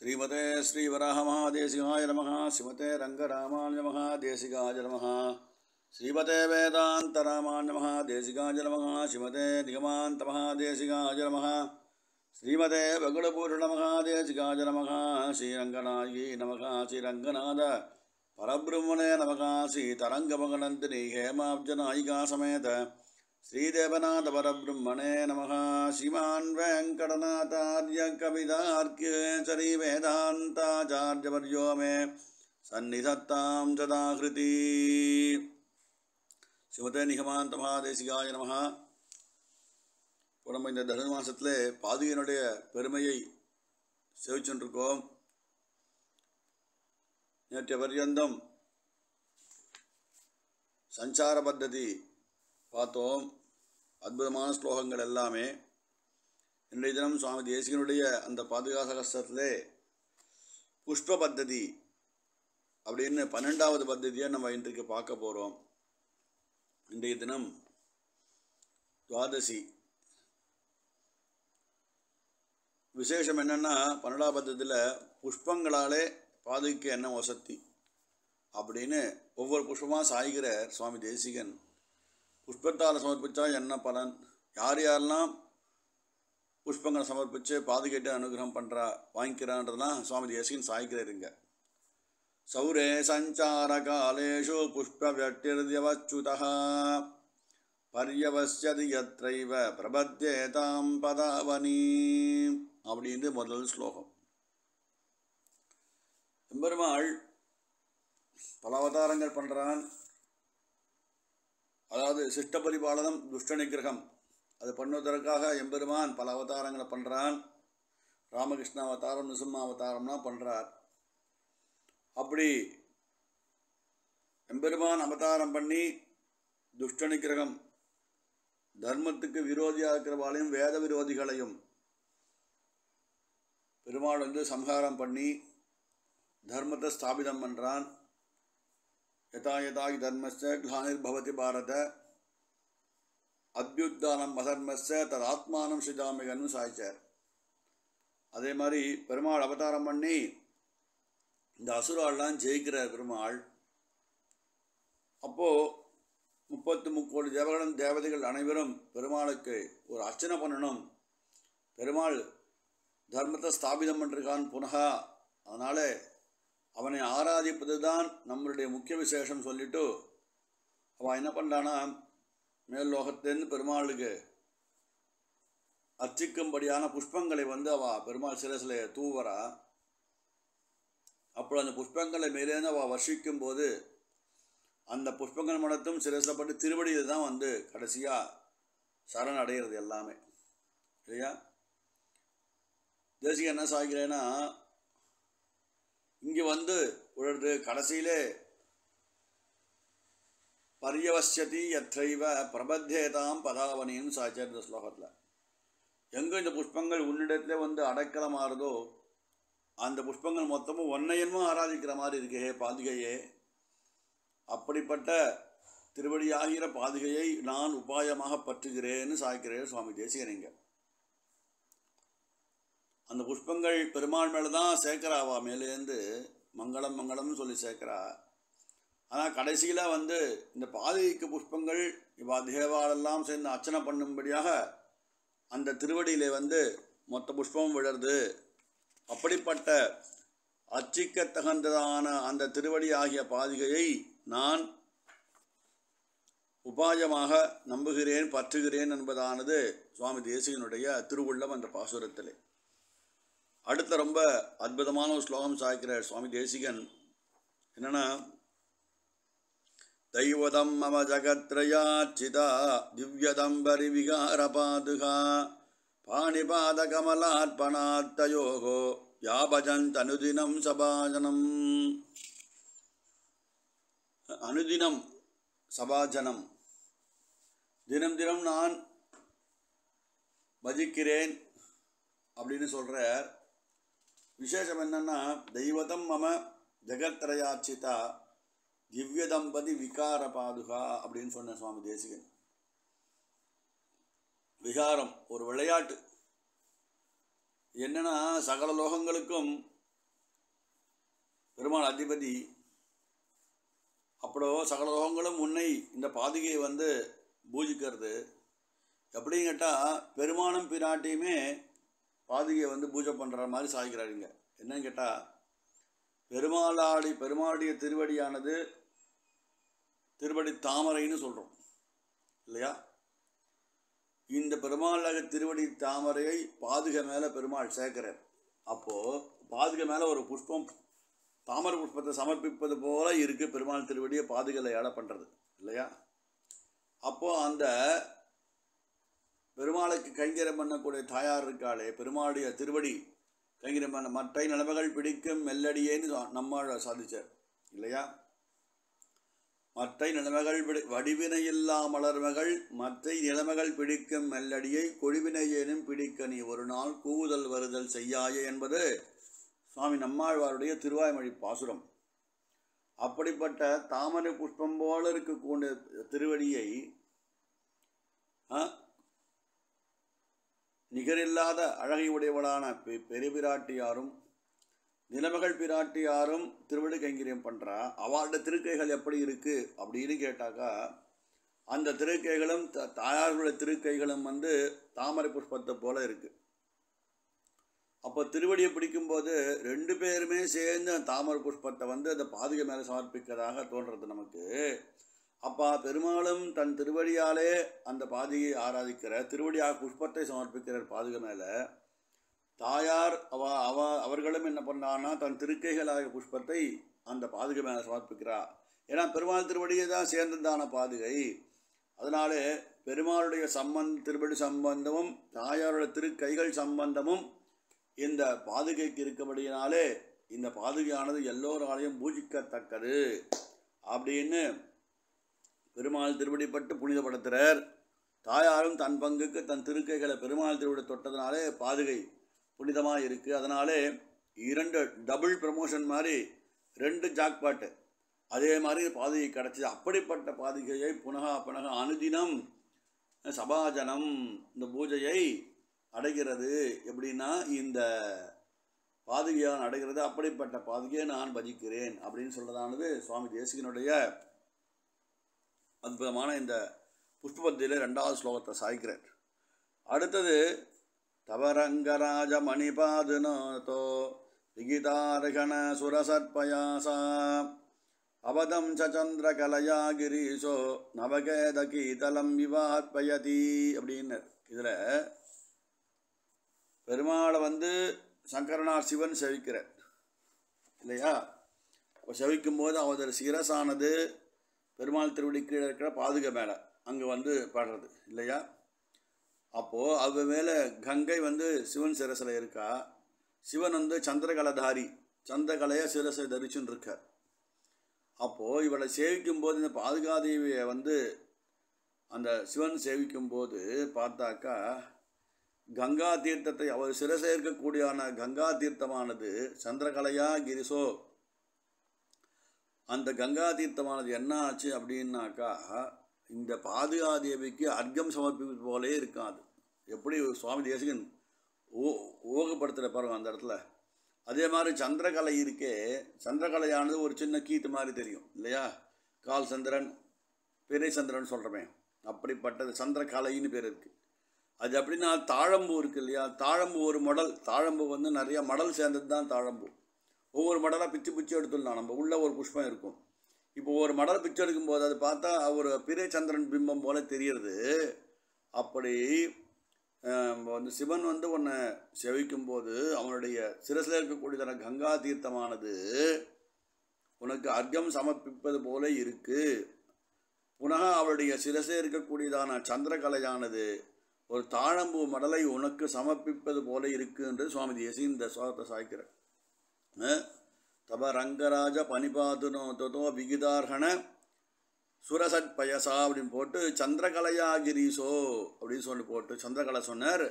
श्रीमते श्रीवराहमहादेशिकाय नमः श्रीमते रङ्गरामाय नमः देशिकाय नमः श्रीमते वेदान्तरामाय नमः देशिकाय नमः श्रीमते निगमान्तमहादेशिकाय नमः श्रीमते बगुडपूर्णमहादेशिकाय नमः श्रीरङ्गनायी नमः श्रीरङ्गनाथ परब्रह्मणे नमः श्रीतरङ्गमगणन्तिनी हेमाब्जनायिका समेत ಶ್ರೀದೇವನಾಥ ಪರಬ್ರಹ್ಮಣೇ ನಮಃ ಶ್ರೀಮಾನ್ ವೆಂಕಟನಾಥಾರ್ಯ ಕವಿದಾರ್ಕ್ಯ ಶ್ರೀ ವೇದಾಂತಾಚಾರ್ಯಪರ್ಯೋ ಮೇ ஸ்ரீமதே நிகமாந்த மகாதேசிகாய நம இப்போ இந்த தனு மாதத்தில் பாதுகையினுடைய பெருமையை செவிச்சுருக்கோம் நேற்று பரியந்தம் சஞ்சார பத்ததி பார்த்தோம் அற்புதமான ஸ்லோகங்கள் எல்லாமே இன்றைய தினம் சுவாமி தேசிகனுடைய அந்த பாதுகாசகஸ்தத்திலே புஷ்ப பத்ததி அப்படின்னு பன்னெண்டாவது பத்ததியை நம்ம இன்றைக்கு பார்க்க போகிறோம் இன்றைய தினம் துவாதசி விசேஷம் என்னென்னா பன்னெண்டாம் பத்ததியில் புஷ்பங்களாலே பாதுகாக்க என்ன வசதி அப்படின்னு ஒவ்வொரு புஷ்பமாக சாய்கிற சுவாமி தேசிகன் புஷ்பத்தால் சமர்ப்பித்தால் என்ன பலன் யார் யாரெல்லாம் புஷ்பங்களை சமர்ப்பித்து பாதுகேட்டு அனுகிரகம் பண்ணுறா வாங்கிக்கிறான்றதுலாம் சுவாமி தேசிகன் சாய்க்கிறாருங்க சௌரே சஞ்சார காலேஷு புஷ்ப வெட்டிர்தியவச்சுதா பரியவசதி எத்தைவ பிரபத்தே தாம் பதாவணி அப்படின்னு முதல் ஸ்லோகம் எம்பெருமாள் பல அவதாரங்கள் பண்ணுறான் அதாவது சிஷ்ட பரிபாலனம் துஷ்ட நிகிரகம் அது பண்ணுவதற்காக எம்பெருமான் பல அவதாரங்களை பண்ணுறான் ராமகிருஷ்ண அவதாரம் நிசிம்ம அவதாரம்லாம் பண்ணுறார் அப்படி எம்பெருமான் அவதாரம் பண்ணி துஷ்ட நிகிரகம் தர்மத்துக்கு விரோதியாக இருக்கிறவாளையும் வேத விரோதிகளையும் பெருமாள் வந்து சம்ஹாரம் பண்ணி தர்மத்தை ஸ்தாபிதம் பண்ணுறான் யதா யதா இதர்மஸ்ய பவதி பாரத அத்யுத்தானம் மதர்மச தர் ஆத்மானம் ஸ்ரீஜாமிகன்னு சாய்ச்சார் அதே மாதிரி பெருமாள் அவதாரம் பண்ணி இந்த அசுரால்லாம் ஜெயிக்கிறார் பெருமாள் அப்போது முப்பத்து முக்கோடி தேவர்களும் தேவதைகள் அனைவரும் பெருமாளுக்கு ஒரு அர்ச்சனை பண்ணணும் பெருமாள் தர்மத்தை ஸ்தாபிதம் பண்ணிருக்கான் புனகா அதனால் அவனை ஆராதிப்பது தான் நம்மளுடைய முக்கிய விசேஷம் சொல்லிவிட்டு அவன் என்ன பண்ணுறான்னா மேல் லோகத்தின் பெருமாளுக்கு அர்ச்சிக்கும்படியான புஷ்பங்களை வந்து அவள் பெருமாள் சில சில தூவரா அப்போ அந்த புஷ்பங்களை மேலேருந்து அவள் வர்ஷிக்கும் போது அந்த புஷ்பங்கள் மனத்தும் சிரசில் திருவடியில் தான் வந்து கடைசியாக சரண் அடைகிறது எல்லாமே இல்லையா தேசிக என்ன சாய்க்கிறேன்னா இங்கே வந்து உழர்ந்து கடைசியிலே பரியவசதி எத்தைவ பிரபத்தேதாம் பதாவணியும் சாச்சார் இந்த ஸ்லோகத்தில் எங்கே இந்த புஷ்பங்கள் உன்னிடத்துல வந்து ஆறுதோ அந்த புஷ்பங்கள் மொத்தமும் ஒன்னையன்மும் ஆராதிக்கிற மாதிரி இருக்கு ஹே பாதுகையே அப்படிப்பட்ட திருவடியாகிற பாதுகையை நான் உபாயமாக பற்றுகிறேன்னு சாய்க்கிறேன் சுவாமி தேசிகலிங்கம் அந்த புஷ்பங்கள் பெருமாள் மேலே தான் சேர்க்குறாவா மேலேருந்து மங்களம் மங்களம்னு சொல்லி சேர்க்குறா ஆனால் கடைசியில் வந்து இந்த பாதைக்கு புஷ்பங்கள் இவா தேவாலெல்லாம் சேர்ந்து அர்ச்சனை பண்ணும்படியாக அந்த திருவடியில் வந்து மொத்த புஷ்பம் விழருது அப்படிப்பட்ட அச்சிக்க தகுந்ததான அந்த திருவடி ஆகிய பாதிகையை நான் உபாயமாக நம்புகிறேன் பற்றுகிறேன் என்பதானது சுவாமி தேசியனுடைய திருவுள்ளம் அந்த பாசுரத்திலே அடுத்த ரொம்ப அற்புதமான ஒரு ஸ்லோகம் சாய்க்கிற சுவாமி தேசிகன் என்னென்னா தைவதம் மம ஜகத்ரயாச்சிதா திவ்யதம்பரி விகார பாதுகா பாணிபாத கமலார்பணார்த்தயோகோ யாபஜன் தனுதினம் சபாஜனம் அனுதினம் சபாஜனம் தினம் தினம் நான் பஜிக்கிறேன் அப்படின்னு சொல்கிறார் விசேஷம் என்னென்னா தெய்வதம் மம ஜெகத்ரயாச்சிதா திவ்ய தம்பதி விகார பாதுகா அப்படின்னு சொன்ன சுவாமி தேசிகன் விகாரம் ஒரு விளையாட்டு என்னன்னா சகல லோகங்களுக்கும் பெருமாள் அதிபதி அப்படோ சகல லோகங்களும் உன்னை இந்த பாதுகையை வந்து பூஜிக்கிறது எப்படின்னு கேட்டால் பெருமானும் பிராட்டியுமே பாதுகையை வந்து பூஜை பண்ணுற மாதிரி சாதிக்கிறாருங்க என்னன்னு கேட்டால் பெருமாளாடி பெருமாளுடைய திருவடியானது திருவடி தாமரைன்னு சொல்கிறோம் இல்லையா இந்த பெருமாளாக திருவடி தாமரையை பாதுகை மேலே பெருமாள் சேர்க்கிறார் அப்போது பாதுகை மேலே ஒரு புஷ்பம் தாமரை புஷ்பத்தை சமர்ப்பிப்பது போல இருக்குது பெருமாள் திருவடியை பாதுகையில் ஏழை பண்ணுறது இல்லையா அப்போது அந்த பெருமாளுக்கு கைங்கரம் பண்ணக்கூடிய தாயார் இருக்காளே பெருமாளுடைய திருவடி கைங்கரம் பண்ண மற்ற நிலைமைகள் பிடிக்கும் மெல்லடியேன்னு நம்மால் சாதிச்சார் இல்லையா மற்ற நிலைமைகள் பிடி வடிவினை இல்லா மலர்மகள் மற்ற நிலைமைகள் பிடிக்கும் மெல்லடியை கொழிவினையேனும் பிடிக்க நீ ஒரு நாள் கூவுதல் வருதல் செய்யாயே என்பது சுவாமி நம்மாழ்வாருடைய திருவாய்மொழி பாசுரம் அப்படிப்பட்ட தாமரை புஷ்பம் போல இருக்கக்கூடிய திருவடியை நிகரில்லாத அழகை உடையவளான பெ பெருபிராட்டியாரும் நிலமகள் பிராட்டியாரும் திருவிடு கைங்கரியம் பண்ணுறா அவளோட திருக்கைகள் எப்படி இருக்குது அப்படின்னு கேட்டாக்கா அந்த திருக்கைகளும் த தாயார்களுடைய திருக்கைகளும் வந்து தாமரை புஷ்பத்தை போல் இருக்குது அப்போ திருவடியை பிடிக்கும்போது ரெண்டு பேருமே சேர்ந்து அந்த தாமரை புஷ்பத்தை வந்து அந்த பாதுகை மேலே சமர்ப்பிக்கிறதாக தோன்றது நமக்கு அப்பா பெருமாளும் தன் திருவடியாலே அந்த பாதையை ஆராதிக்கிற திருவடியாக புஷ்பத்தை சமர்ப்பிக்கிறார் மேலே தாயார் அவ அவ அவர்களும் என்ன பண்ணான்னா தன் திருக்கைகளாக புஷ்பத்தை அந்த பாதுகை மேலே சமர்ப்பிக்கிறா ஏன்னா பெருமாள் திருவடியை தான் சேர்ந்ததான பாதுகை அதனாலே பெருமாளுடைய சம்பந்த திருப்படி சம்பந்தமும் தாயாருடைய திருக்கைகள் சம்பந்தமும் இந்த பாதுகைக்கு இருக்கபடியினாலே இந்த பாதுகையானது எல்லோராலையும் பூஜிக்கத்தக்கது அப்படின்னு பெருமாள் திருவடிப்பட்டு புனிதப்படுத்துகிறார் தாயாரும் தன் பங்குக்கு தன் திருக்கைகளை பெருமாள் திருவிட தொட்டதுனாலே பாதுகை புனிதமாக இருக்குது அதனாலே இரண்டு டபுள் ப்ரமோஷன் மாதிரி ரெண்டு ஜாக்பாட்டு அதே மாதிரி பாதுகை கிடச்சிது அப்படிப்பட்ட பாதுகையை புனகா புனக அனுதினம் சபாஜனம் இந்த பூஜையை அடைகிறது எப்படின்னா இந்த பாதுகையான் அடைகிறது அப்படிப்பட்ட பாதுகையை நான் பஜிக்கிறேன் அப்படின்னு சொல்கிறதானது சுவாமி தேசிகனுடைய அற்புதமான இந்த புஷ்பத்தியில் ரெண்டாவது ஸ்லோகத்தை சாய்க்கிறார் அடுத்தது தவரங்கராஜ மணிபாதுனோதோ விகிதாரகண சுரசற்பயாசா அவதம் சந்திர கிரீஷோ நவகேத கீதலம் விவார்ப்பயதி அப்படின்னு இதில் பெருமாளை வந்து சங்கரனார் சிவன் செவிக்கிறார் இல்லையா செவிக்கும் செவிக்கும்போது அவதர் சிரசானது பெருமாள் திருவடி கீழே இருக்கிற பாதுக மேலே அங்கே வந்து பாடுறது இல்லையா அப்போது அது மேலே கங்கை வந்து சிவன் சிரசில் இருக்கா சிவன் வந்து சந்திரகலதாரி சந்திரகலையை சிரசை தரிச்சுன்னு இருக்கார் அப்போது இவளை சேவிக்கும் போது இந்த பாதுகாதேவியை வந்து அந்த சிவன் சேவிக்கும் போது பார்த்தாக்கா கங்கா தீர்த்தத்தை அவர் சிரசை இருக்கக்கூடியான கங்கா தீர்த்தமானது சந்திரகலையா கிரிசோ அந்த கங்கா தீர்த்தமானது என்ன ஆச்சு அப்படின்னாக்கா இந்த பாதுகா தேவிக்கு அர்க்கம் சமர்ப்பிப்பது போலே இருக்காது எப்படி சுவாமி தேசகன் ஓ ஓகப்படுத்துகிற பருவம் அந்த இடத்துல அதே மாதிரி சந்திரகலை இருக்கே சந்திரகலையானது ஒரு சின்ன கீத்து மாதிரி தெரியும் இல்லையா கால் சந்திரன் பெரிய சந்திரன் சொல்கிறமே அப்படிப்பட்டது சந்திரகலைன்னு பேர் இருக்குது அது அப்படின்னா தாழம்பூ இருக்குது இல்லையா தாழம்பு ஒரு மடல் தாழம்பு வந்து நிறையா மடல் சேர்ந்தது தான் தாழம்பூ ஒவ்வொரு மடலாக பிச்சு பிச்சு எடுத்துடலாம் நம்ம உள்ளே ஒரு புஷ்பம் இருக்கும் இப்போ ஒரு மடல் பிச்சு எடுக்கும்போது அது பார்த்தா அவர் பிரேச்சந்திரன் பிம்பம் போல் தெரியறது அப்படி வந்து சிவன் வந்து உன்னை செவிக்கும் போது அவனுடைய சிரசில் இருக்கக்கூடியதான கங்கா தீர்த்தமானது உனக்கு அர்க்கம் சமர்ப்பிப்பது போல இருக்குது புனக அவளுடைய சிரசில் இருக்கக்கூடியதான சந்திரகலையானது ஒரு தாழம்பூ மடலை உனக்கு சமர்ப்பிப்பது போல இருக்கு என்று சுவாமி தேசி இந்த சோகத்தை சாய்க்கிறார் தவ ரங்கராஜ பனிபாதுனோ தொதோ விகிதார்ஹன சுரசத் பயசா அப்படின்னு போட்டு சந்திரகலையாகிரீசோ அப்படின்னு சொல்லி போட்டு சந்திரகலை சொன்னார்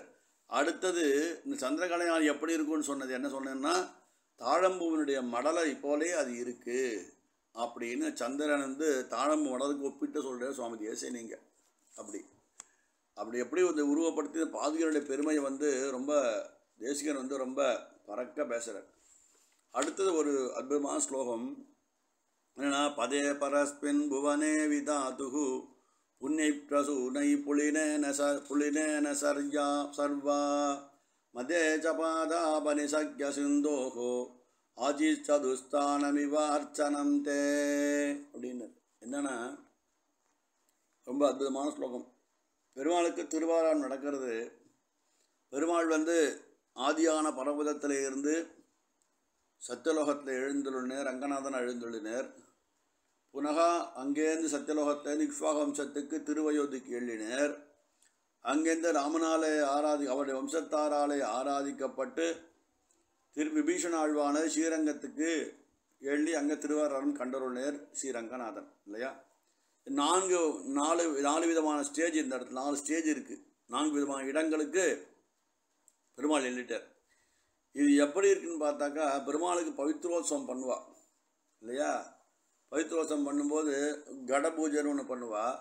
அடுத்தது இந்த சந்திரகலையால் எப்படி இருக்கும்னு சொன்னது என்ன சொன்னேன்னா தாழம்பூவினுடைய மடலை போலே அது இருக்குது அப்படின்னு சந்திரன் வந்து தாழம்பு மடலுக்கு ஒப்பிட்டு சொல்கிறார் சுவாமி தேசிய நீங்கள் அப்படி அப்படி எப்படி வந்து உருவப்படுத்தி பாதுகையினுடைய பெருமையை வந்து ரொம்ப தேசிகன் வந்து ரொம்ப பறக்க பேசுகிறார் அடுத்தது ஒரு அற்புதமான ஸ்லோகம் என்னன்னா பதே பரஸ்பின் புவனே விதாது புன்னை பிரசூனை புலினேன ச புலினேன சர்யா சர்வா மதே ஜபாதாபனி சக்ய சிந்தோகோ வார்ச்சனம் தே அப்படின்னு என்னன்னா ரொம்ப அற்புதமான ஸ்லோகம் பெருமாளுக்கு திருவாரம் நடக்கிறது பெருமாள் வந்து ஆதியான பரபுதத்தில் இருந்து சத்தியலோகத்தில் எழுந்துள்ளினர் ரங்கநாதன் எழுந்துள்ளினர் புனகா அங்கேருந்து சத்தியலோகத்தை நிக்ஷ்வாக வம்சத்துக்கு திருவயோதிக்கு எழுதினர் அங்கேருந்து ராமனாலே ஆராதி அவருடைய வம்சத்தாராலே ஆராதிக்கப்பட்டு திரு விபீஷண ஆழ்வான ஸ்ரீரங்கத்துக்கு எழுதி அங்கே திருவாரூரம் கண்டருள்ளினர் ஸ்ரீரங்கநாதன் இல்லையா நான்கு நாலு நாலு விதமான ஸ்டேஜ் இந்த இடத்துல நாலு ஸ்டேஜ் இருக்குது நான்கு விதமான இடங்களுக்கு பெருமாள் எழுதிட்டார் இது எப்படி இருக்குன்னு பார்த்தாக்கா பெருமாளுக்கு பவித்ரோத்சவம் பண்ணுவா இல்லையா பவித்ரோத்சவம் பண்ணும்போது கட பூஜைன்னு ஒன்று பண்ணுவாள்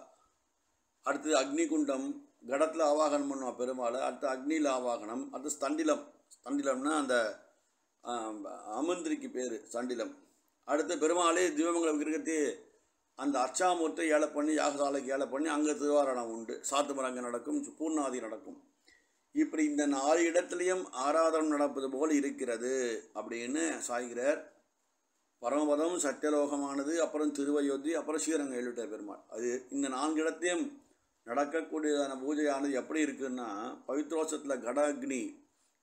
அடுத்து அக்னிகுண்டம் கடத்தில் ஆவாகனம் பண்ணுவாள் பெருமாள் அடுத்து அக்னியில் ஆவாகனம் அடுத்து ஸ்தண்டிலம் ஸ்தண்டிலம்னா அந்த அமந்திரிக்கு பேர் சண்டிலம் அடுத்து பெருமாளே தீபமங்கல விக்கிரகத்தை அந்த அர்ச்சாமூர்த்தை ஏழை பண்ணி யாகசாலைக்கு ஏழை பண்ணி அங்கே திருவாரணம் உண்டு மரங்கள் நடக்கும் பூர்ணாதி நடக்கும் இப்படி இந்த நாலு இடத்துலையும் ஆராதனம் நடப்பது போல் இருக்கிறது அப்படின்னு சாய்கிறார் பரமபதம் சத்தியலோகமானது அப்புறம் திருவயோத்தி அப்புறம் ஸ்ரீரங்க எழுட்ட பெருமாள் அது இந்த நான்கு இடத்தையும் நடக்கக்கூடியதான பூஜையானது எப்படி இருக்குன்னா பவித்ரோசத்தில் கட அக்னி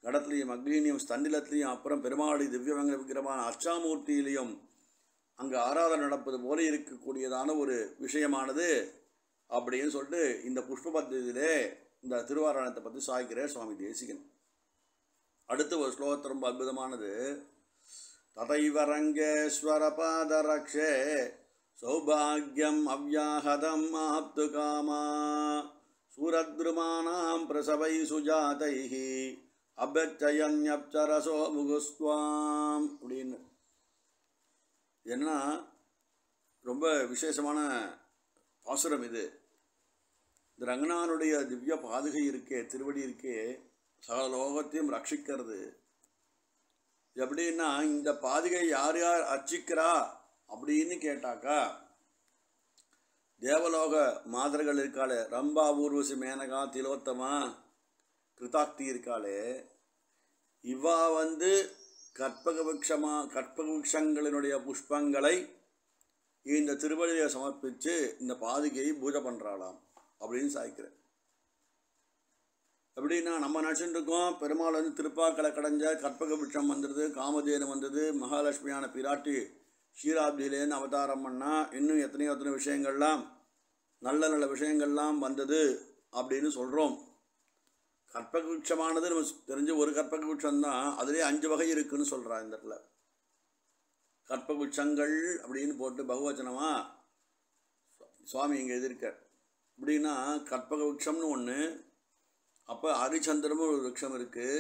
கடத்துலேயும் அக்னிலையும் ஸ்தண்டிலத்திலையும் அப்புறம் பெருமாளி திவ்யவங்க விக்கிரமான அச்சாமூர்த்தியிலையும் அங்கே ஆராதனை நடப்பது போல இருக்கக்கூடியதான ஒரு விஷயமானது அப்படின்னு சொல்லிட்டு இந்த புஷ்ப பத்திரத்திலே இந்த திருவாரணத்தை பற்றி சாய்க்கிறார் சுவாமி தேசிகன் அடுத்து ஒரு ஸ்லோகம் ரொம்ப அற்புதமானது பாதரக்ஷே சௌபாகியம் அவ்யாஹதம் ஆப்து காமா சூரத்ருமானாம் பிரசவை சுஜாதை அபச்சயன்யப்சரசோ முகுஸ்வாம் அப்படின்னு என்ன ரொம்ப விசேஷமான பாசுரம் இது இந்த ரங்கநாதனுடைய திவ்ய பாதுகை இருக்கே திருவடி இருக்கே சகல லோகத்தையும் ரட்சிக்கிறது எப்படின்னா இந்த பாதுகை யார் யார் அர்ச்சிக்கிறா அப்படின்னு கேட்டாக்கா தேவலோக மாதர்கள் இருக்காளே ரம்பா ஊர்வசி மேனகா திலோத்தமா கிருதாக்தி இருக்காளே இவா வந்து கற்பக விக்ஷமா கற்பக விக்ஷங்களினுடைய புஷ்பங்களை இந்த திருவழியை சமர்ப்பித்து இந்த பாதுகையை பூஜை பண்ணுறாளாம் அப்படின்னு சாய்க்கிறேன் எப்படின்னா நம்ம நினச்சிட்டு இருக்கோம் பெருமாள் வந்து திருப்பாக்கலை கடைஞ்ச கற்பக விட்சம் வந்துடுது காமதேனு வந்தது மகாலட்சுமியான பிராட்டி ஷீராப்தியிலேருந்து அவதாரம் பண்ணால் இன்னும் எத்தனையோ எத்தனை விஷயங்கள்லாம் நல்ல நல்ல விஷயங்கள்லாம் வந்தது அப்படின்னு சொல்கிறோம் கற்பக விட்சமானது நம்ம தெரிஞ்ச ஒரு கற்பக விட்சம்தான் அதுலேயே அஞ்சு வகை இருக்குதுன்னு சொல்கிறா இந்த இடத்துல கற்பக விட்சங்கள் அப்படின்னு போட்டு பகுவச்சனமாக சுவாமி இங்கே எதிர்க்கார் அப்படின்னா கற்பக விரக்ஷம்னு ஒன்று அப்போ ஹரிச்சந்திரமும் ஒரு விரக்ஷம் இருக்குது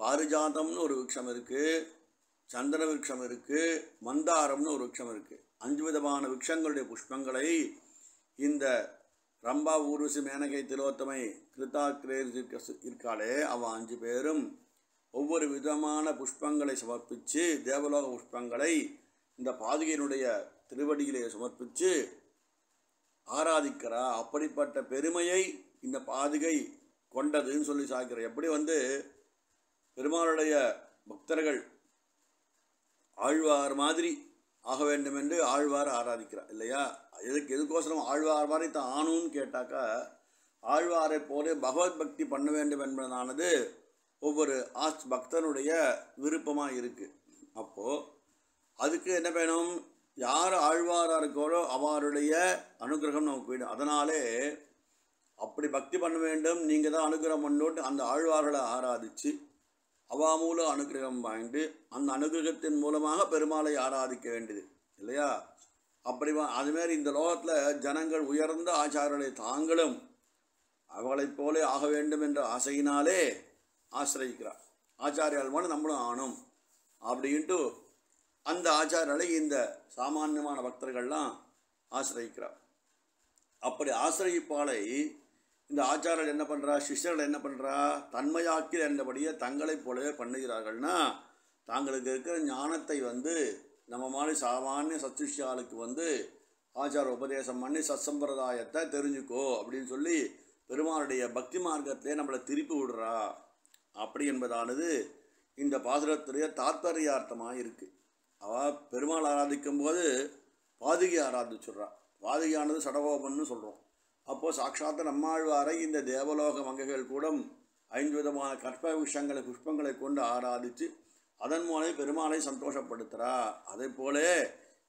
பாரிஜாதம்னு ஒரு விரக்ஷம் இருக்குது சந்திர விரக்ஷம் இருக்குது மந்தாரம்னு ஒரு விரக்ஷம் இருக்குது அஞ்சு விதமான விரக்ஷங்களுடைய புஷ்பங்களை இந்த ரம்பா ஊர்வசி மேனகை திலோத்தமை கிருதா கிரேர்ஜிக்க இருக்காளே அவன் அஞ்சு பேரும் ஒவ்வொரு விதமான புஷ்பங்களை சமர்ப்பித்து தேவலோக புஷ்பங்களை இந்த பாதுகையினுடைய திருவடியிலே சமர்ப்பித்து ஆராதிக்கிறா அப்படிப்பட்ட பெருமையை இந்த பாதுகை கொண்டதுன்னு சொல்லி சாக்கிறார் எப்படி வந்து பெருமாளுடைய பக்தர்கள் ஆழ்வார் மாதிரி ஆக வேண்டும் என்று ஆழ்வார் ஆராதிக்கிறார் இல்லையா எதுக்கு எதுக்கோசரம் ஆழ்வார் மாதிரி தான் ஆணும்னு கேட்டாக்கா ஆழ்வாரை போல பகவத் பக்தி பண்ண வேண்டும் என்பதானது ஒவ்வொரு ஆஸ் பக்தனுடைய விருப்பமாக இருக்குது அப்போது அதுக்கு என்ன வேணும் யார் ஆழ்வாராக இருக்கிறோ அவருடைய அனுகிரகம் நமக்கு போயிடும் அதனாலே அப்படி பக்தி பண்ண வேண்டும் நீங்கள் தான் அனுகிரகம் பண்ணோட்டு அந்த ஆழ்வார்களை ஆராதித்து அவா மூலம் அனுகிரகம் வாங்கிட்டு அந்த அனுகிரகத்தின் மூலமாக பெருமாளை ஆராதிக்க வேண்டியது இல்லையா அப்படி அதுமாரி இந்த லோகத்தில் ஜனங்கள் உயர்ந்த ஆச்சாரங்களை தாங்களும் அவளைப் போலே ஆக வேண்டும் என்ற ஆசையினாலே ஆசிரியிக்கிறார் ஆச்சாரியால் நம்மளும் ஆனும் அப்படின்ட்டு அந்த ஆச்சாரங்களை இந்த சாமானியமான பக்தர்கள்லாம் ஆசிரியிக்கிறார் அப்படி ஆசிரியப்பாளை இந்த ஆச்சாரர்கள் என்ன பண்ணுறா சிஷ்யர்கள் என்ன பண்ணுறா தன்மையாக்கி என்றபடியே தங்களைப் போலவே பண்ணுகிறார்கள்னா தாங்களுக்கு இருக்கிற ஞானத்தை வந்து நம்ம மாதிரி சாமானிய சத்துஷியாளுக்கு வந்து ஆச்சார உபதேசம் பண்ணி சத் சம்பிரதாயத்தை தெரிஞ்சுக்கோ அப்படின்னு சொல்லி பெருமானுடைய பக்தி மார்க்கத்திலே நம்மளை திருப்பி விடுறா அப்படி என்பதானது இந்த பாசுரத்துடைய தாற்பயார்த்தமாக இருக்குது அவள் பெருமாள் ஆராதிக்கும் போது பாதுகி ஆராதிச்சு சொல்கிறாள் சடகோபன்னு சொல்கிறோம் அப்போது சாட்சாத்து நம்மாழ்வாரை இந்த தேவலோக மங்கைகள் கூட ஐந்து விதமான கற்ப விஷங்களை புஷ்பங்களை கொண்டு ஆராதித்து அதன் மூலம் பெருமாளை சந்தோஷப்படுத்துகிறா அதே போலே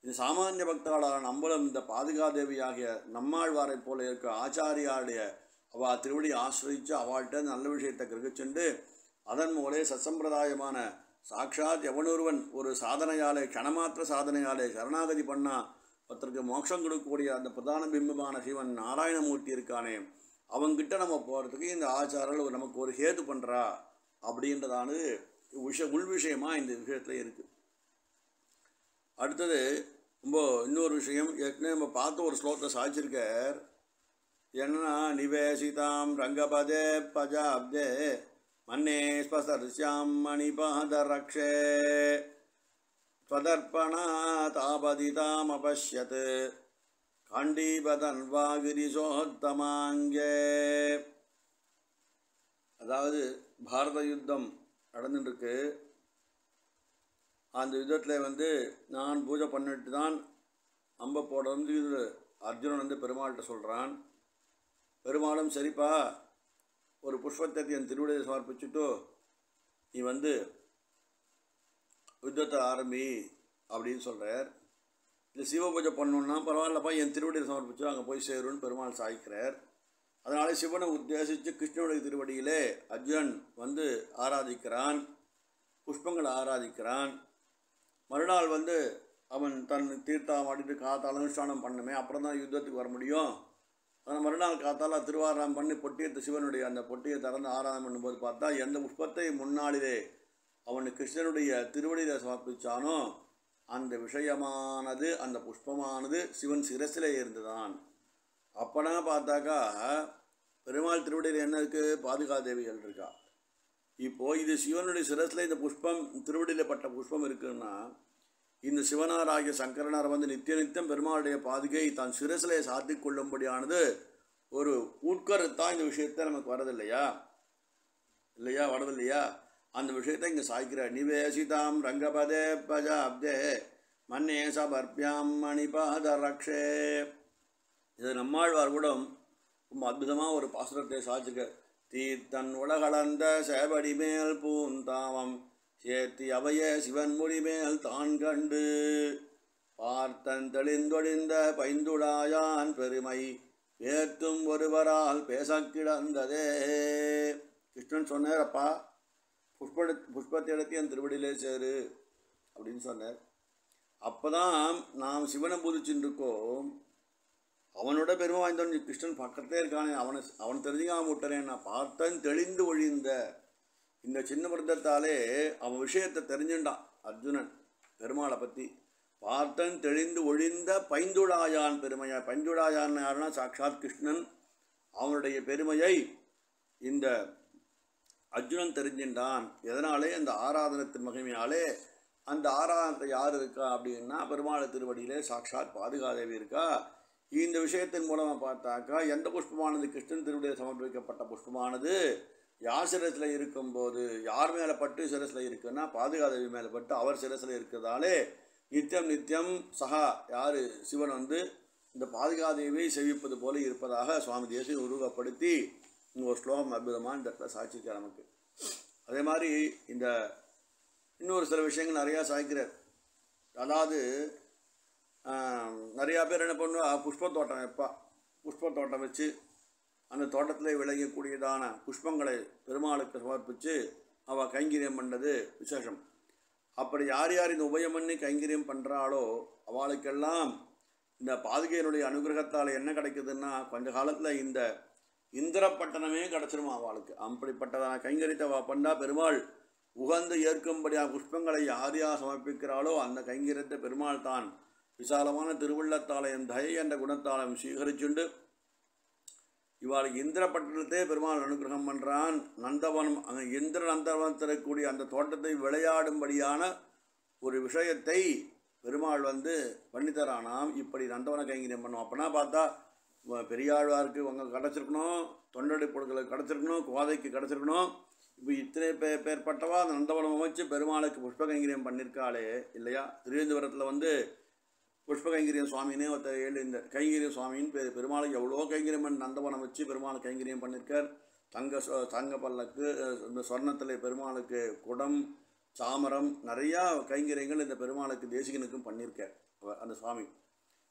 இந்த சாமானிய பக்தாளான நம்மளும் இந்த பாதுகாதேவி ஆகிய நம்மாழ்வாரை போல இருக்க ஆச்சாரியாருடைய அவள் திருவடி ஆசிரிச்சு அவள்கிட்ட நல்ல விஷயத்தை கிரகிச்சுண்டு அதன் மூலே சச்சம்பிரதாயமான சாட்சாத் எவனொருவன் ஒரு சாதனையாலே கணமாத்திர சாதனையாலே சரணாகதி பண்ணா ஒருத்தருக்கு மோட்சம் கொடுக்கக்கூடிய அந்த பிரதான பிம்பமான சிவன் நாராயணமூர்த்தி இருக்கானே அவங்கிட்ட நம்ம போகிறதுக்கு இந்த ஆச்சாரர்கள் நமக்கு ஒரு ஹேது பண்ணுறா அப்படின்றதானது விஷ உள் விஷயமாக இந்த விஷயத்தில் இருக்குது அடுத்தது ரொம்ப இன்னொரு விஷயம் ஏற்கனவே நம்ம பார்த்த ஒரு ஸ்லோகத்தை சாய்ச்சிருக்கார் என்னன்னா நிவேசிதாம் ரங்கபதே பஜாப்தே மன்னே ஸ்வசர்ஷாம் மணிபாதரக்ஷே ஸ்வதர்ப்பணாதாபதிதாமபஷ்யத் காண்டீபதன்வாகிரிசோத்தமாங்கே அதாவது பாரத யுத்தம் நடந்துட்டுருக்கு அந்த யுத்தத்தில் வந்து நான் பூஜை பண்ணிட்டு தான் அம்பை போடுறது அர்ஜுனன் வந்து பெருமாள்கிட்ட சொல்கிறான் பெருமாளும் சரிப்பா ஒரு புஷ்பத்தை என் திருவிடையை சமர்ப்பிச்சுட்டு நீ வந்து யுத்தத்தை ஆரம்பி அப்படின்னு சொல்கிறார் இல்லை சிவ பூஜை பண்ணணுன்னா பரவாயில்லப்பா என் திருவடியை சமர்ப்பிச்சு அங்கே போய் சேருன்னு பெருமாள் சாய்க்கிறார் அதனால் சிவனை உத்தேசித்து கிருஷ்ணனுடைய திருவடியிலே அர்ஜுனன் வந்து ஆராதிக்கிறான் புஷ்பங்களை ஆராதிக்கிறான் மறுநாள் வந்து அவன் தன் தீர்த்தா மாட்டிட்டு காத்தாலும் அனுஷ்டானம் பண்ணணுமே அப்புறம் தான் யுத்தத்துக்கு வர முடியும் ஆனால் மறுநாள் காத்தால திருவாராம் பண்ணி பொட்டியத்து சிவனுடைய அந்த பொட்டியை திறந்து ஆராதனை பண்ணும்போது பார்த்தா எந்த புஷ்பத்தை முன்னாளிலே அவன் கிருஷ்ணனுடைய திருவடியில் சமர்ப்பித்தானோ அந்த விஷயமானது அந்த புஷ்பமானது சிவன் சிரசிலே இருந்துதான் அப்போனா பார்த்தாக்கா பெருமாள் திருவடியில் என்ன இருக்குது பாதுகாதேவிகள் இருக்கா இப்போது இது சிவனுடைய சிரசில் இந்த புஷ்பம் திருவடியில் பட்ட புஷ்பம் இருக்குன்னா இந்த சிவனார் ஆகிய சங்கரனார் வந்து நித்திய நித்தியம் பெருமாளுடைய பாதுகையை தான் சிரசிலே சாத்தி கொள்ளும்படியானது ஒரு உட்கருத்தான் இந்த விஷயத்த நமக்கு வரதில்லையா இல்லையா வரதில்லையா அந்த விஷயத்தை இங்கே சாய்க்கிறார் நிவேசிதாம் ரங்கபதே பஜாப்தே மன்னே சபர்பியாம் மணிபாத ரக்ஷே இது நம்மாழ்வார் கூட ரொம்ப அற்புதமாக ஒரு பாசுரத்தை சாய்ச்சிருக்க தீர்த்தன் உலகளந்த சேபடி மேல் பூந்தாவம் சேர்த்தி அவைய சிவன் முடிமேல் தான் கண்டு பார்த்தன் தெளிந்தொழிந்த பைந்துடாயான் பெருமை ஏற்றும் ஒருவரால் பேச கிடந்ததே கிருஷ்ணன் சொன்னார் அப்பா புஷ்ப புஷ்பத்தை எடுத்து என் திருவடியிலே சேரு அப்படின்னு சொன்னார் அப்போதான் நாம் சிவனை பூதிச்சுருக்கோம் அவனோட பெருமை வாய்ந்தவன் கிருஷ்ணன் பக்கத்தே இருக்கானே அவனை அவன் தெரிஞ்சுக்காம விட்டுறேன் நான் பார்த்தன் தெளிந்து ஒழிந்த இந்த சின்ன விரதத்தாலே அவன் விஷயத்தை தெரிஞ்சுட்டான் அர்ஜுனன் பெருமாளை பற்றி பார்த்தன் தெளிந்து ஒழிந்த பைந்துழாயான் பெருமையா பைந்துழாயான் யாருன்னா சாட்சாத் கிருஷ்ணன் அவனுடைய பெருமையை இந்த அர்ஜுனன் தெரிஞ்சின்றான் எதனாலே அந்த ஆராதனத்தின் மகிமையாலே அந்த ஆராதனத்தை யார் இருக்கா அப்படின்னா பெருமாள் திருவடியிலே சாட்சாத் பாதுகாதேவி இருக்கா இந்த விஷயத்தின் மூலமாக பார்த்தாக்கா எந்த புஷ்பமானது கிருஷ்ணன் திருவடியில் சமர்ப்பிக்கப்பட்ட புஷ்பமானது யார் சிரசில் இருக்கும்போது யார் மேலே பட்டு சிரசில் இருக்குன்னா பாதுகாதேவி மேலே பட்டு அவர் சிரசில் இருக்கிறதாலே நித்தியம் நித்தியம் சஹா யார் சிவன் வந்து இந்த பாதுகாதேவியை செவிப்பது போல இருப்பதாக சுவாமி தேசிய உருவப்படுத்தி இங்கே ஒரு ஸ்லோகம் அற்புதமாக இந்த இடத்துல சாட்சிக்க நமக்கு அதே மாதிரி இந்த இன்னொரு சில விஷயங்கள் நிறையா சாய்க்கிறார் அதாவது நிறையா பேர் என்ன பண்ணுவா தோட்டம் வைப்பா புஷ்ப தோட்டம் வச்சு அந்த தோட்டத்தில் விளங்கக்கூடியதான புஷ்பங்களை பெருமாளுக்கு சமர்ப்பித்து அவள் கைங்கரியம் பண்ணது விசேஷம் அப்படி யார் யார் இந்த உபயம் பண்ணி கைங்கரியம் பண்ணுறாளோ அவளுக்கெல்லாம் இந்த பாதுகையினுடைய அனுகிரகத்தால் என்ன கிடைக்குதுன்னா கொஞ்ச காலத்தில் இந்த இந்திரப்பட்டணமே கிடச்சிருமா அவளுக்கு அப்படிப்பட்டதான கைங்கரித்தை அவள் பண்ணால் பெருமாள் உகந்து ஏற்கும்படியாக புஷ்பங்களை யார் யார் சமர்ப்பிக்கிறாளோ அந்த கைங்கரியத்தை பெருமாள் தான் விசாலமான திருவள்ளத்தாலயம் தயை என்ற குணத்தாலும் சீகரிச்சுண்டு இவாள் பட்டணத்தே பெருமாள் அனுகிரகம் பண்ணுறான் நந்தவனம் அந்த இந்திர நந்தவனம் தரக்கூடிய அந்த தோட்டத்தை விளையாடும்படியான ஒரு விஷயத்தை பெருமாள் வந்து பண்ணித்தரானாம் இப்படி நந்தவன கைங்கரியம் பண்ணோம் அப்போனா பார்த்தா பெரியாழ்வாருக்கு அவங்க கிடச்சிருக்கணும் தொண்டடை பொருட்களுக்கு கிடச்சிருக்கணும் கோதைக்கு கிடச்சிருக்கணும் இப்போ இத்தனை பேர் பேர்பட்டவா அந்த நந்தவனம் அமைச்சு பெருமாளுக்கு புஷ்ப கைங்கரியம் பண்ணியிருக்காளே இல்லையா திருவேந்தபுரத்தில் வந்து புஷ்ப கைங்கரியம் சுவாமின்னு ஒருத்தர் ஏழு இந்த கைங்கரியம் சுவாமின்னு பெரு பெருமாளுக்கு எவ்வளோ கைங்கரியம் பண்ணி நந்தவனம் வச்சு பெருமாள் கைங்கரியம் பண்ணியிருக்கார் தங்க தங்க பல்லக்கு இந்த சொர்ணத்தில் பெருமாளுக்கு குடம் சாமரம் நிறையா கைங்கரியங்கள் இந்த பெருமாளுக்கு தேசிகனுக்கும் பண்ணியிருக்கார் அந்த சுவாமி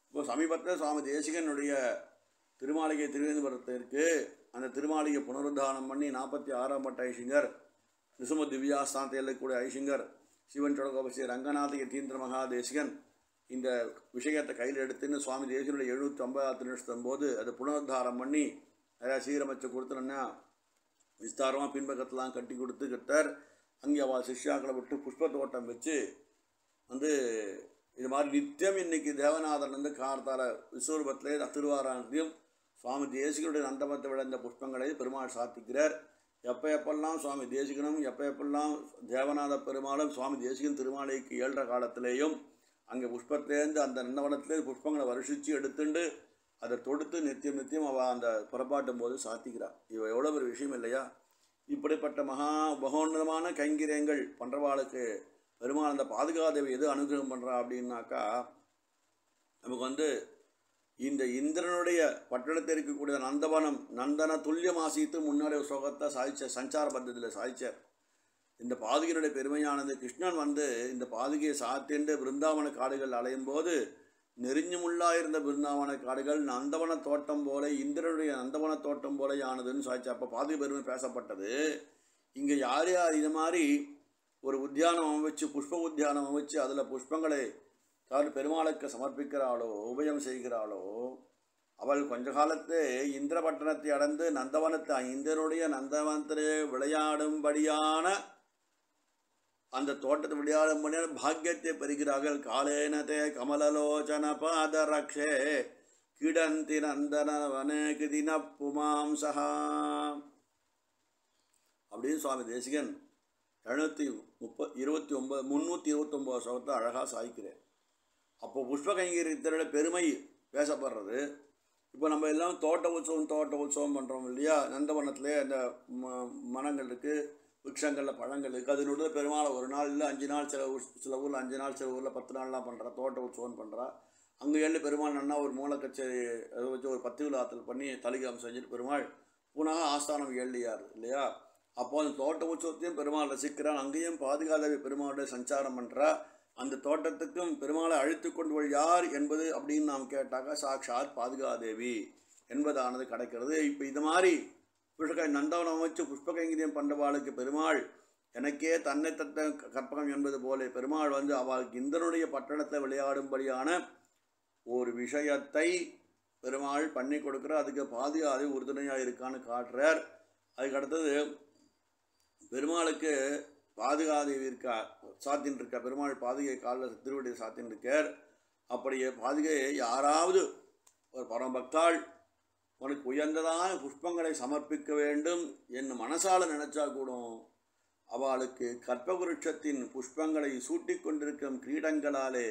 இப்போ சமீபத்தில் சுவாமி தேசிகனுடைய திருமாளிகை திருவேந்தபுரத்திற்கு அந்த திருமாளிகை புனருத்தானம் பண்ணி நாற்பத்தி ஆறாம் பட்ட ஐசிங்கர் நிசும திவ்யாஸ்தானத்தில் இருக்கக்கூடிய ஐசிங்கர் சிவன் தொடக்கோபசி ரங்கநாத தீந்திர மகா தேசிகன் இந்த விஷயத்தை கையில் எடுத்துன்னு சுவாமி தேசியனுடைய எழுநூத்தி ஐம்பதாத்து நிமிஷத்தும் போது அதை புனருத்தாரம் பண்ணி நிறையா சீரமைச்சு கொடுத்தனா விஸ்தாரமாக பின்பக்கத்தெலாம் கட்டி கொடுத்து கிட்டார் அங்கே அவள் சிஷ்யாக்களை விட்டு புஷ்ப தோட்டம் வச்சு வந்து இது மாதிரி நித்தியம் இன்னைக்கு தேவநாதன் வந்து கார்த்தார விஸ்வரூபத்திலே திருவாராந்தியம் சுவாமி தேசிகனுடைய நந்தமத்தை விட புஷ்பங்களை பெருமாள் சாத்திக்கிறார் எப்போ எப்பெல்லாம் சுவாமி தேசிகனும் எப்போ எப்பெல்லாம் தேவநாத பெருமாளும் சுவாமி தேசிகன் திருமாலைக்கு ஏழ்ற காலத்திலேயும் அங்கே புஷ்பத்திலேருந்து அந்த நந்தவனத்திலேருந்து புஷ்பங்களை வருஷித்து எடுத்துண்டு அதை தொடுத்து நித்தியம் நித்தியம் அவள் அந்த புறப்பாட்டும் போது சாத்திக்கிறாள் இவ எவ்வளோ ஒரு விஷயம் இல்லையா இப்படிப்பட்ட மகா மகோன்னதமான கைங்கிரியங்கள் பண்ணுறவாளுக்கு பெருமாள் அந்த பாதுகாதேவி எது அனுகிரகம் பண்ணுறா அப்படின்னாக்கா நமக்கு வந்து இந்த இந்திரனுடைய பட்டணத்தில் இருக்கக்கூடிய நந்தவனம் நந்தன துல்லியம் ஆசித்து முன்னாடி ஸ்லோகத்தை சாதிச்சார் சஞ்சார பந்தத்தில் சாதிச்சார் இந்த பாதுகையினுடைய பெருமையானது கிருஷ்ணன் வந்து இந்த பாதுகையை சாத்திண்டு பிருந்தாவன காடுகள் அலையும் போது இருந்த பிருந்தாவன காடுகள் நந்தவன தோட்டம் போல இந்திரனுடைய நந்தவன தோட்டம் போலையானதுன்னு சாச்சு அப்போ பாதுகை பெருமை பேசப்பட்டது இங்கே யார் யார் இது மாதிரி ஒரு உத்தியானம் அமைச்சு புஷ்ப உத்தியானம் அமைச்சு அதில் புஷ்பங்களை காடு பெருமாளுக்கு சமர்ப்பிக்கிறாளோ உபயம் செய்கிறாளோ அவள் கொஞ்ச காலத்து இந்திரபட்டணத்தை அடைந்து நந்தவனத்தை இந்திரனுடைய நந்தவனத்திலே விளையாடும்படியான அந்த தோட்டத்தை விளையாடும் மணியால் பாக்கியத்தை பெறுகிறார்கள் காலேனதே கமலலோச்சன ரக்ஷே கிடந்தி நந்தனவனுக்கு தின அப்படின்னு சுவாமி தேசிகன் எழுநூற்றி முப்ப இருபத்தி ஒன்பது முந்நூற்றி இருபத்தொம்போது சவத்தை அழகாக சாய்க்கிறேன் அப்போ புஷ்ப கைங்கரியத்தினோட பெருமை பேசப்படுறது இப்போ நம்ம எல்லாம் தோட்ட உற்சவம் தோட்ட உற்சவம் பண்ணுறோம் இல்லையா நந்தவனத்திலே அந்த மனங்கள் இருக்குது விருட்சங்களில் பழங்கள் இருக்குது அதனுடைய பெருமாளை ஒரு நாள் இல்லை அஞ்சு நாள் சில சில ஊரில் அஞ்சு நாள் சில ஊரில் பத்து நாள்லாம் பண்ணுறா தோட்ட உற்சவம் பண்ணுறா அங்கே ஏழு பெருமாள் நல்லா ஒரு மூலக்கச்சேரி அதை வச்சு ஒரு பத்து விழாத்தில் பண்ணி தலிகாமல் செஞ்சுட்டு பெருமாள் பூனாக ஆஸ்தானம் ஏழியார் இல்லையா அப்போ அந்த தோட்ட உற்சவத்தையும் பெருமாள் ரசிக்கிறான் அங்கேயும் பாதுகாதவி பெருமாளுடைய சஞ்சாரம் பண்ணுறா அந்த தோட்டத்துக்கும் பெருமாளை அழித்து கொண்டு யார் என்பது அப்படின்னு நாம் கேட்டாக்கா சாக்ஷாத் பாதுகாதேவி என்பதானது கிடைக்கிறது இப்போ இது மாதிரி நந்தவனம் வச்சு புஷ்பகைங்கிரியம் பண்டவாளுக்கு பெருமாள் எனக்கே தன்னை தத்த கற்பகம் என்பது போல பெருமாள் வந்து அவளுக்கு இந்தனுடைய பட்டணத்தை விளையாடும்படியான ஒரு விஷயத்தை பெருமாள் பண்ணி கொடுக்குற அதுக்கு பாதுகாதை உறுதுணையாக இருக்கான்னு காட்டுறார் அதுக்கு அடுத்தது பெருமாளுக்கு பாதுகாதேவி இருக்கா சாத்தின் இருக்க பெருமாள் பாதுகை காலில் திருவடியை சாத்தின் இருக்கார் அப்படியே பாதுகையை யாராவது ஒரு பரம்பக்தாள் அவனுக்கு உயர்ந்ததான புஷ்பங்களை சமர்ப்பிக்க வேண்டும் என்று மனசால நினச்சா கூடும் அவளுக்கு கற்பவருஷத்தின் புஷ்பங்களை சூட்டி கொண்டிருக்கும் கிரீடங்களாலே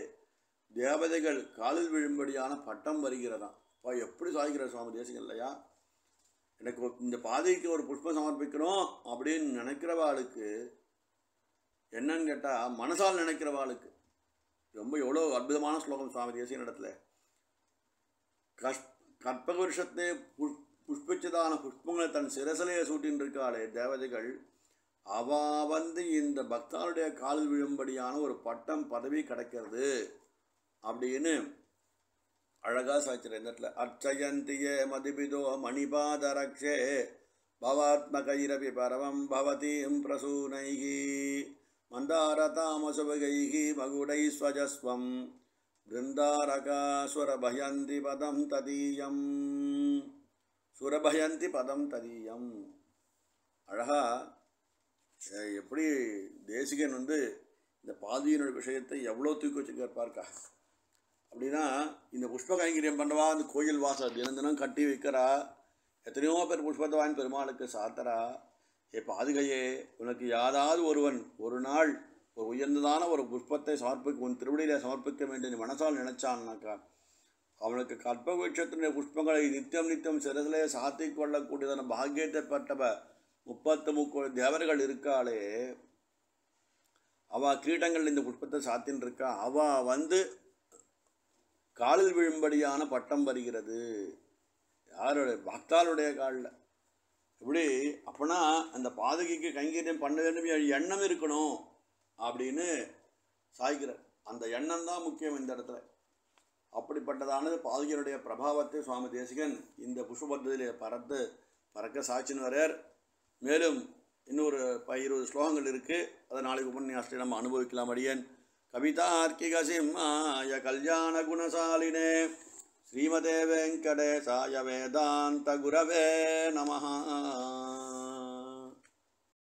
தேவதைகள் காலில் விழும்படியான பட்டம் வருகிறதாம் இப்போ எப்படி சாதிக்கிற சுவாமி தேசியம் இல்லையா எனக்கு இந்த பாதைக்கு ஒரு புஷ்பம் சமர்ப்பிக்கணும் அப்படின்னு நினைக்கிறவாளுக்கு என்னன்னு கேட்டால் மனசால் நினைக்கிறவாளுக்கு ரொம்ப எவ்வளோ அற்புதமான ஸ்லோகம் சுவாமி தேசிய இடத்துல கஷ்ட கற்பகவருஷத்தை புஷ் புஷ்பிச்சதான புஷ்பங்களை தன் சிரசலையை சூட்டின்றிருக்காளே தேவதைகள் அவா வந்து இந்த பக்தாளுடைய காலில் விழும்படியான ஒரு பட்டம் பதவி கிடைக்கிறது அப்படின்னு அழகா சாய்ச்சிரு இந்த இடத்துல அர்ச்சயந்தியே மதிபிதோ மணிபாதரக்ஷே பவாத்மகைரபி பரவம் பவதீம் பிரசூனைகி மந்தாரதாமசுபகைகி மகுடை ஸ்வஜஸ்வம் பிருந்தாரகாசுரபயந்தி பதம் ததீயம் சுரபயந்தி பதம் ததீயம் அழகா எப்படி தேசிகன் வந்து இந்த பாதியினுடைய விஷயத்தை எவ்வளோ தூக்கி வச்சு கேட்பார்க்கா அப்படின்னா இந்த புஷ்ப கைங்கரியம் பண்ணவா அந்த கோயில் வாசல் தினம் தினம் கட்டி வைக்கிறா எத்தனையோ பேர் புஷ்பத்தை வாங்கி பெருமாளுக்கு சாத்தரா ஏ பாதுகையே உனக்கு யாராவது ஒருவன் ஒரு நாள் ஒரு உயர்ந்ததான ஒரு புஷ்பத்தை சமர்ப்பிக்க உன் திருவிடையில சமர்ப்பிக்க வேண்டும் மனசால் நினைச்சான்னாக்கா அவனுக்கு கற்பவீட்சத்தினுடைய புஷ்பங்களை நித்தியம் நித்தியம் சிறசிலே சாத்தி கொள்ளக்கூடியதான பாக்கியத்தை பெற்றவ முப்பத்து முக்கோடி தேவர்கள் இருக்காளே அவள் கீட்டங்கள் இந்த புஷ்பத்தை சாத்தின்னு இருக்கா அவ வந்து காலில் விழும்படியான பட்டம் வருகிறது யாருடைய பக்தாளுடைய காலில் இப்படி அப்படின்னா அந்த பாதகிக்கு கைங்கரியம் பண்ண வேண்டும் எண்ணம் இருக்கணும் அப்படின்னு சாய்கிறார் அந்த எண்ணம் தான் முக்கியம் இந்த இடத்துல அப்படிப்பட்டதானது பாதுகனுடைய பிரபாவத்தை சுவாமி தேசிகன் இந்த புஷ்பத்திலே பறத்து பறக்க சாட்சின்னு வரையார் மேலும் இன்னொரு ப இருபது ஸ்லோகங்கள் இருக்குது அதை நாளைக்கு உபன்யாசத்தை நம்ம அனுபவிக்கலாம் அடியன் ஆர்கிக சிம்மாய கல்யாண குணசாலினே ஸ்ரீமதே வெங்கடேசாய வேதாந்த குரவே நமஹா